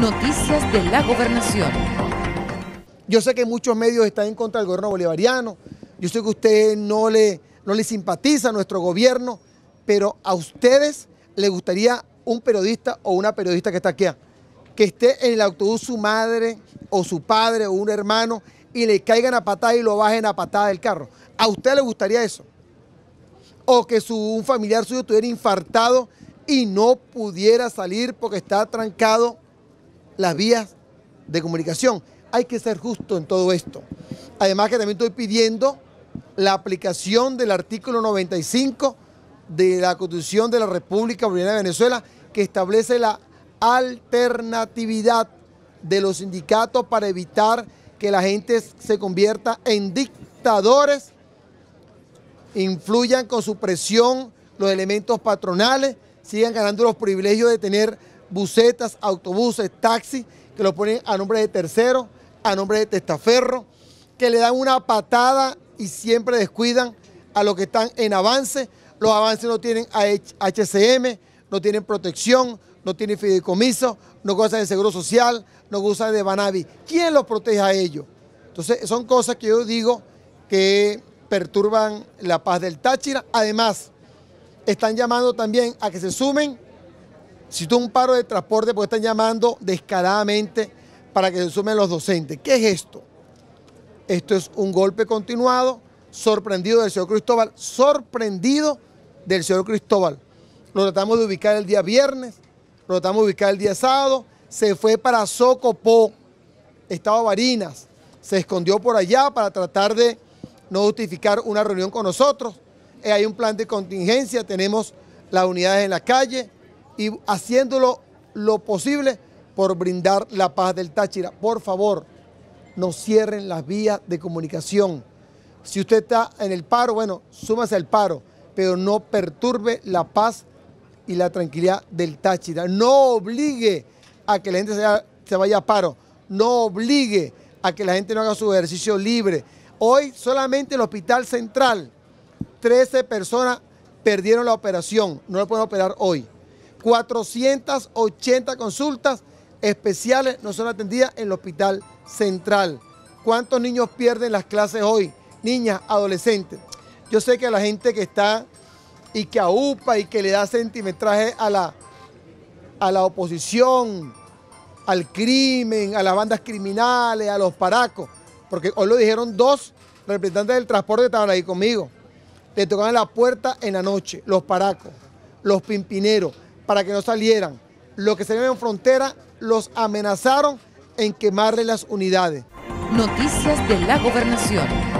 Noticias de la Gobernación. Yo sé que muchos medios están en contra del gobierno bolivariano. Yo sé que usted no le, no le simpatiza a nuestro gobierno, pero a ustedes les gustaría un periodista o una periodista que está aquí, que esté en el autobús su madre o su padre o un hermano y le caigan a patada y lo bajen a patada del carro. ¿A usted le gustaría eso? O que su, un familiar suyo estuviera infartado y no pudiera salir porque está trancado las vías de comunicación. Hay que ser justo en todo esto. Además que también estoy pidiendo la aplicación del artículo 95 de la Constitución de la República Bolivariana de Venezuela que establece la alternatividad de los sindicatos para evitar que la gente se convierta en dictadores, influyan con su presión los elementos patronales, sigan ganando los privilegios de tener busetas, autobuses, taxis, que lo ponen a nombre de terceros, a nombre de testaferro, que le dan una patada y siempre descuidan a los que están en avance. Los avances no tienen HCM, no tienen protección, no tienen fideicomiso, no gozan de seguro social, no gozan de Banavi. ¿Quién los protege a ellos? Entonces, son cosas que yo digo que perturban la paz del Táchira. Además, están llamando también a que se sumen si tú un paro de transporte porque están llamando descaradamente para que se sumen los docentes. ¿Qué es esto? Esto es un golpe continuado, sorprendido del señor Cristóbal, sorprendido del señor Cristóbal. Lo tratamos de ubicar el día viernes, lo tratamos de ubicar el día sábado, se fue para Socopó, Estado Barinas, se escondió por allá para tratar de no justificar una reunión con nosotros. Eh, hay un plan de contingencia, tenemos las unidades en la calle, y haciéndolo lo posible por brindar la paz del Táchira. Por favor, no cierren las vías de comunicación. Si usted está en el paro, bueno, súmase al paro, pero no perturbe la paz y la tranquilidad del Táchira. No obligue a que la gente se vaya a paro. No obligue a que la gente no haga su ejercicio libre. Hoy solamente el Hospital Central, 13 personas perdieron la operación. No la pueden operar hoy. 480 consultas especiales no son atendidas en el Hospital Central. ¿Cuántos niños pierden las clases hoy? Niñas, adolescentes. Yo sé que la gente que está y que aupa y que le da centimetraje a la, a la oposición, al crimen, a las bandas criminales, a los paracos, porque hoy lo dijeron dos representantes del transporte que estaban ahí conmigo. Le tocaban la puerta en la noche, los paracos, los pimpineros para que no salieran. Los que salieron en frontera los amenazaron en quemarle las unidades. Noticias de la gobernación.